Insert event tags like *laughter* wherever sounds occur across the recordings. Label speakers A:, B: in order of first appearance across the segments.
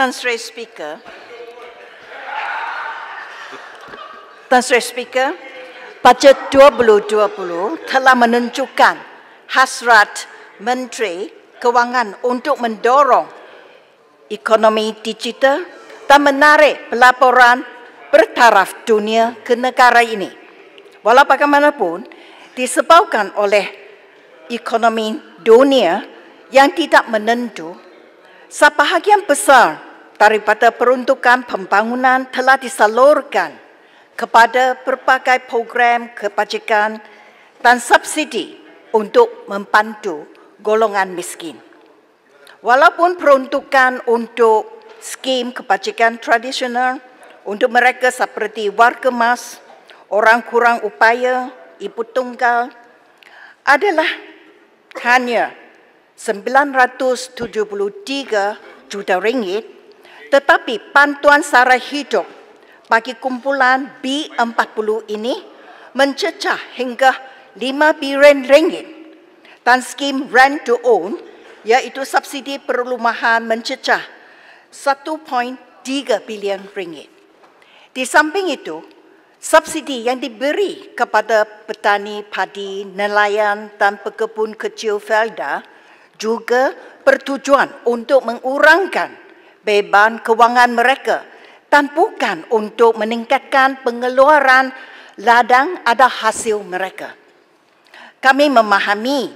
A: Tan Sri Speaker. Tan Sri Speaker, Budget 2020 telah menunjukkan hasrat Menteri Kewangan untuk mendorong ekonomi digital dan menarik pelaporan bertaraf dunia ke negara ini. Walau bagaimanapun, disebabkan oleh ekonomi dunia yang tidak menentu, sebahagian besar daripada peruntukan pembangunan telah disalurkan kepada berbagai program kebajikan dan subsidi untuk membantu golongan miskin. Walaupun peruntukan untuk skim kebajikan tradisional untuk mereka seperti warga emas, orang kurang upaya, ibu tunggal adalah hanya 973 juta ringgit tetapi pantuan sara hidup bagi kumpulan B40 ini mencecah hingga 5 bilion ringgit dan skim rent to own iaitu subsidi perumahan mencecah 1.3 bilion ringgit. Di samping itu, subsidi yang diberi kepada petani padi, nelayan dan pekebun kecil Felda juga bertujuan untuk mengurangkan beban kewangan mereka dan bukan untuk meningkatkan pengeluaran ladang ada hasil mereka. Kami memahami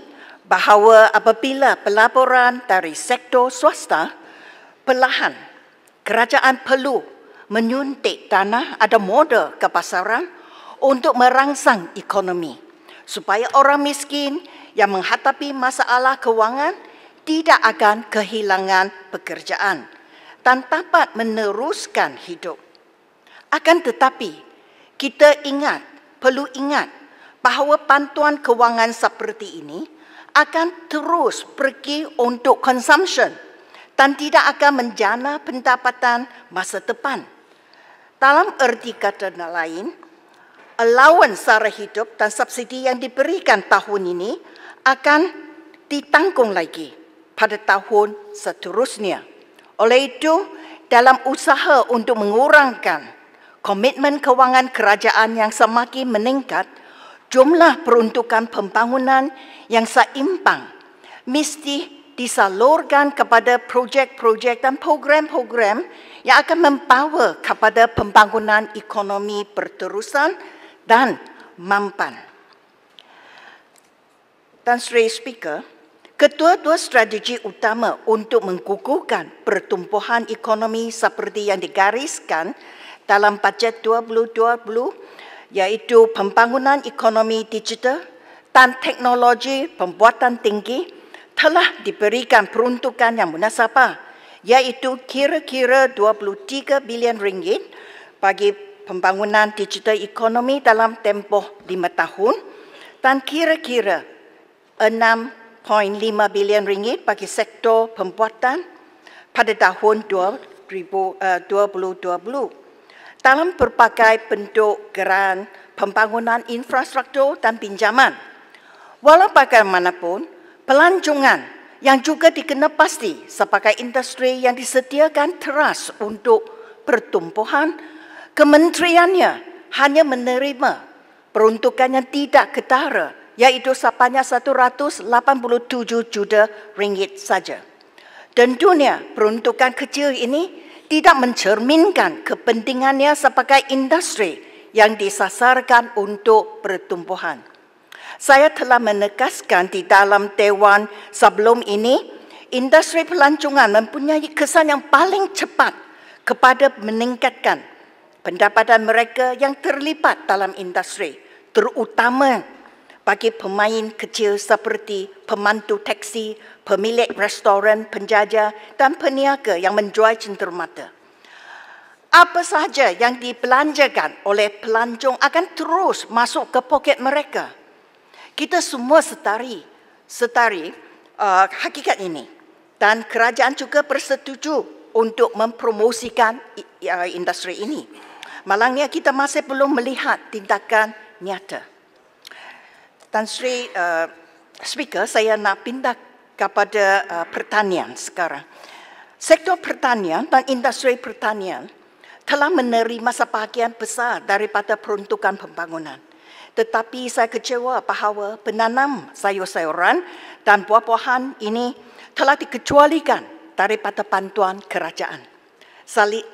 A: bahawa apabila pelaporan dari sektor swasta perlahan kerajaan perlu menyuntik dana ada modal ke pasaran untuk merangsang ekonomi supaya orang miskin yang menghadapi masalah kewangan tidak akan kehilangan pekerjaan dan dapat meneruskan hidup. Akan tetapi, kita ingat, perlu ingat bahawa bantuan kewangan seperti ini akan terus pergi untuk consumption dan tidak akan menjana pendapatan masa depan. Dalam erti kata lain, allowance sara hidup dan subsidi yang diberikan tahun ini akan ditanggung lagi pada tahun seterusnya. Oleh itu, dalam usaha untuk mengurangkan komitmen kewangan kerajaan yang semakin meningkat, jumlah peruntukan pembangunan yang seimbang mesti disalurkan kepada projek-projek dan program-program yang akan membawa kepada pembangunan ekonomi berterusan dan mampan. Dan Sri Speaker, Kedua-dua strategi utama untuk mengukuhkan pertumbuhan ekonomi seperti yang digariskan dalam bajet 2020 iaitu pembangunan ekonomi digital dan teknologi pembuatan tinggi telah diberikan peruntukan yang munasabah iaitu kira-kira 23 bilion ringgit bagi pembangunan digital ekonomi dalam tempoh 5 tahun dan kira-kira 1.5 bilion ringgit bagi sektor pembuatan pada tahun 2020. Eh, Dalam berbagai bentuk geran pembangunan infrastruktur dan pinjaman, walau bagaimanapun, pelancongan yang juga dikenal pasti sebagai industri yang disediakan teras untuk pertumbuhan, kementeriannya hanya menerima peruntukan yang tidak ketara iaitu sapanya 187 juta ringgit saja. Dan dunia peruntukan kecil ini tidak mencerminkan kepentingannya sebagai industri yang disasarkan untuk pertumbuhan. Saya telah menegaskan di dalam Dewan sebelum ini, industri pelancongan mempunyai kesan yang paling cepat kepada meningkatkan pendapatan mereka yang terlibat dalam industri, terutama bagi pemain kecil seperti pemandu teksi, pemilik restoran, penjaja dan peniaga yang menjual cintur mata, Apa sahaja yang dibelanjakan oleh pelancong akan terus masuk ke poket mereka. Kita semua setari, setari uh, hakikat ini. Dan kerajaan juga bersetuju untuk mempromosikan uh, industri ini. Malangnya kita masih belum melihat tindakan nyata. Tan Sri uh, Speaker, saya nak pindah kepada uh, pertanian sekarang. Sektor pertanian dan industri pertanian telah menerima sebahagian besar daripada peruntukan pembangunan. Tetapi saya kecewa bahawa penanam sayur-sayuran dan buah-buahan ini telah dikecualikan daripada bantuan kerajaan.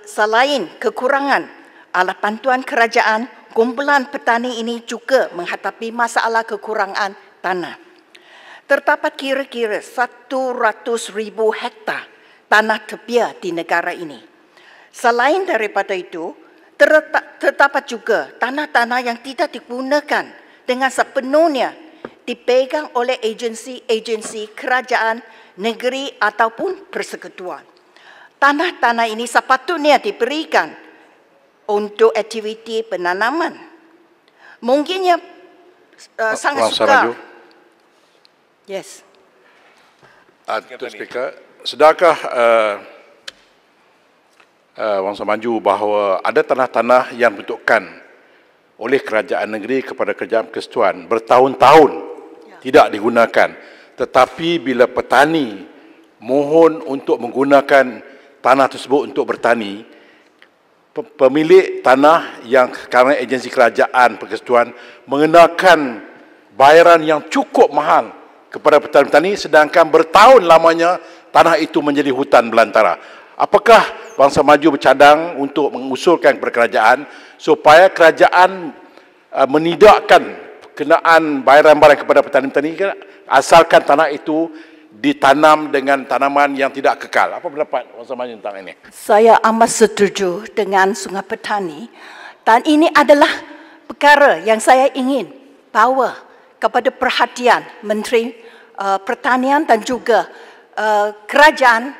A: Selain kekurangan alat bantuan kerajaan kumpulan petani ini juga menghadapi masalah kekurangan tanah. Terdapat kira-kira 100 ribu hektar tanah tebia di negara ini. Selain daripada itu, terdapat juga tanah-tanah yang tidak digunakan dengan sepenuhnya dipegang oleh agensi-agensi kerajaan, negeri ataupun persekutuan. Tanah-tanah ini sepatutnya diberikan untuk aktiviti penanaman. Mungkinnya uh, oh, sangat suka. Raju. Yes. Ah, Tuan Speaker, sedakah Wang uh, uh, Samanju bahawa ada tanah-tanah yang dibentukkan oleh kerajaan negeri kepada kerajaan kestuan bertahun-tahun ya. tidak digunakan. Tetapi bila petani mohon untuk menggunakan tanah tersebut untuk bertani, pemilik tanah yang sekarang agensi kerajaan persekutuan mengenakan bayaran yang cukup mahal kepada petani-petani sedangkan bertahun lamanya tanah itu menjadi hutan belantara. Apakah bangsa maju bercadang untuk mengusulkan kepada kerajaan supaya kerajaan uh, menidakkan kenaan bayaran-bayaran kepada petani-petani asalkan tanah itu ditanam dengan tanaman yang tidak kekal. Apa pendapat Wan Samanya tentang ini? Saya amat setuju dengan Sungai Petani dan ini adalah perkara yang saya ingin bawa kepada perhatian Menteri uh, Pertanian dan juga uh, kerajaan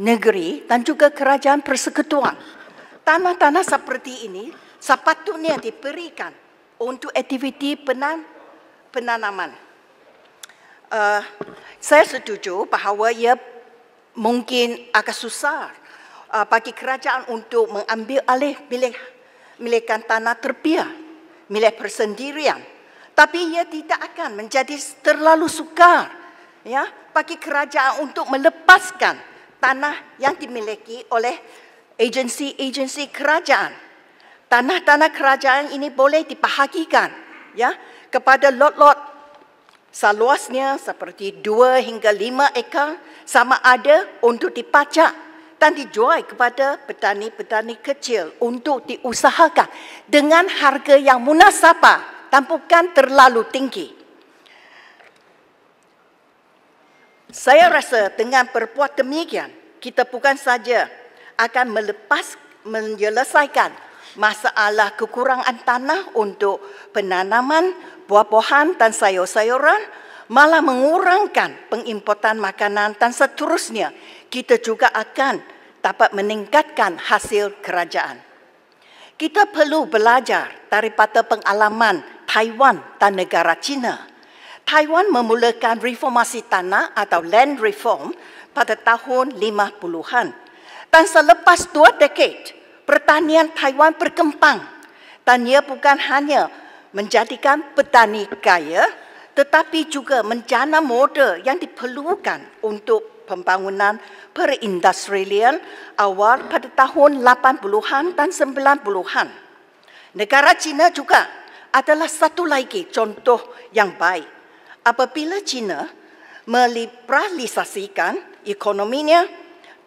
A: negeri dan juga kerajaan persekutuan. Tanah-tanah seperti ini sepatutnya diberikan untuk aktiviti penan penanaman. Eh, saya setuju bahawa ia mungkin agak susah uh, bagi kerajaan untuk mengambil alih milik milikan tanah terpia milik persendirian. Tapi ia tidak akan menjadi terlalu sukar ya, bagi kerajaan untuk melepaskan tanah yang dimiliki oleh agensi-agensi kerajaan. Tanah-tanah kerajaan ini boleh dibahagikan ya, kepada lot-lot seluasnya seperti dua hingga lima ekar sama ada untuk dipacak dan dijual kepada petani-petani kecil untuk diusahakan dengan harga yang munasabah dan bukan terlalu tinggi. Saya rasa dengan berbuat demikian, kita bukan saja akan melepas menyelesaikan masalah kekurangan tanah untuk penanaman buah-buahan dan sayur-sayuran malah mengurangkan pengimportan makanan dan seterusnya kita juga akan dapat meningkatkan hasil kerajaan. Kita perlu belajar daripada pengalaman Taiwan dan negara China. Taiwan memulakan reformasi tanah atau land reform pada tahun 50-an. Dan selepas dua dekade, pertanian Taiwan berkembang dan ia bukan hanya menjadikan petani kaya tetapi juga menjana modal yang diperlukan untuk pembangunan perindustrian awal pada tahun 80-an dan 90-an. Negara China juga adalah satu lagi contoh yang baik. Apabila China melibralisasikan ekonominya,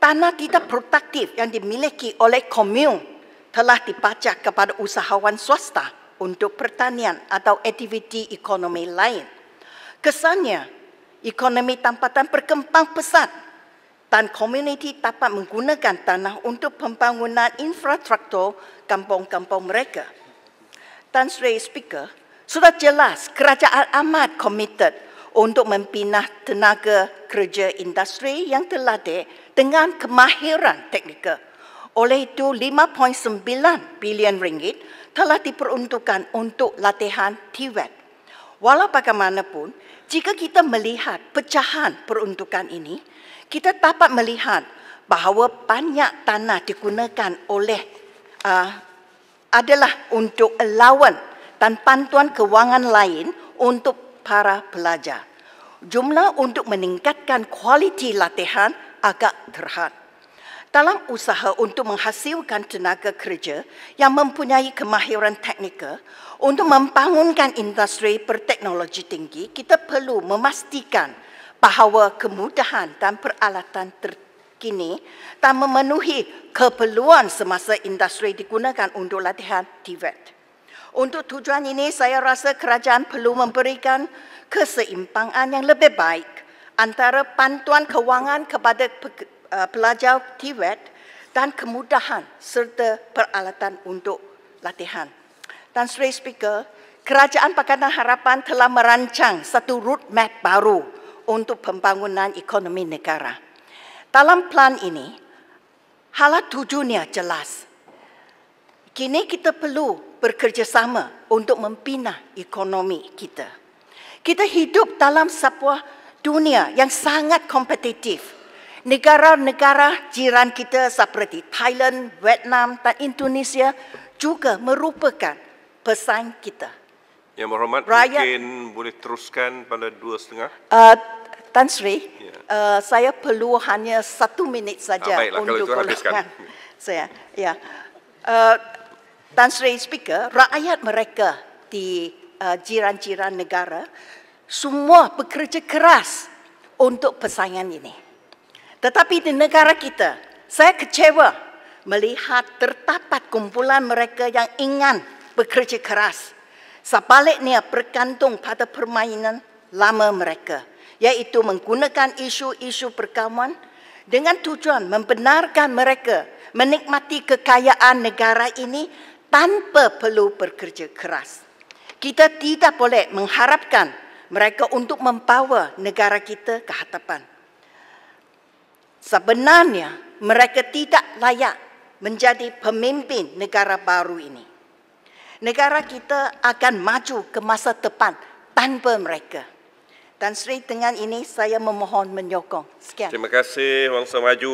A: tanah tidak produktif yang dimiliki oleh komun telah dipajak kepada usahawan swasta untuk pertanian atau aktiviti ekonomi lain. Kesannya, ekonomi tempatan berkembang pesat dan komuniti dapat menggunakan tanah untuk pembangunan infrastruktur kampung-kampung mereka. Tan Sri Speaker, sudah jelas kerajaan amat komited untuk mempindah tenaga kerja industri yang terlatih dengan kemahiran teknikal. Oleh itu, 5.9 bilion ringgit telah diperuntukkan untuk latihan TVET. Walau bagaimanapun, jika kita melihat pecahan peruntukan ini, kita dapat melihat bahawa banyak tanah digunakan oleh uh, adalah untuk lawan dan bantuan kewangan lain untuk para pelajar. Jumlah untuk meningkatkan kualiti latihan agak terhad. Dalam usaha untuk menghasilkan tenaga kerja yang mempunyai kemahiran teknikal untuk membangunkan industri berteknologi tinggi, kita perlu memastikan bahawa kemudahan dan peralatan terkini tak memenuhi keperluan semasa industri digunakan untuk latihan TVET. Untuk tujuan ini, saya rasa kerajaan perlu memberikan keseimbangan yang lebih baik antara pantuan kewangan kepada eh, pelajar TVET dan kemudahan serta peralatan untuk latihan. Dan Sri Speaker, Kerajaan Pakatan Harapan telah merancang satu roadmap baru untuk pembangunan ekonomi negara. Dalam plan ini, hala tujuannya jelas. Kini kita perlu bekerjasama untuk membina ekonomi kita. Kita hidup dalam sebuah dunia yang sangat kompetitif. Negara-negara jiran kita seperti Thailand, Vietnam dan Indonesia juga merupakan pesaing kita. Yang berhormat, Rakyat, mungkin boleh teruskan pada dua setengah. Uh, Tan Sri, yeah. uh, saya perlu hanya satu minit saja ah, untuk keluarkan. *laughs* Saya, ya. Uh, Tan Sri Speaker, rakyat mereka di uh, jiran-jiran uh, negara semua bekerja keras untuk persaingan ini. Tetapi di negara kita, saya kecewa melihat tertapat kumpulan mereka yang ingin bekerja keras. Sebaliknya bergantung pada permainan lama mereka, iaitu menggunakan isu-isu perkawanan dengan tujuan membenarkan mereka menikmati kekayaan negara ini tanpa perlu bekerja keras. Kita tidak boleh mengharapkan mereka untuk mempower negara kita ke hadapan. Sebenarnya mereka tidak layak menjadi pemimpin negara baru ini. Negara kita akan maju ke masa depan tanpa mereka. Dan Sri dengan ini saya memohon menyokong. Sekian. Terima kasih Wang Semaju.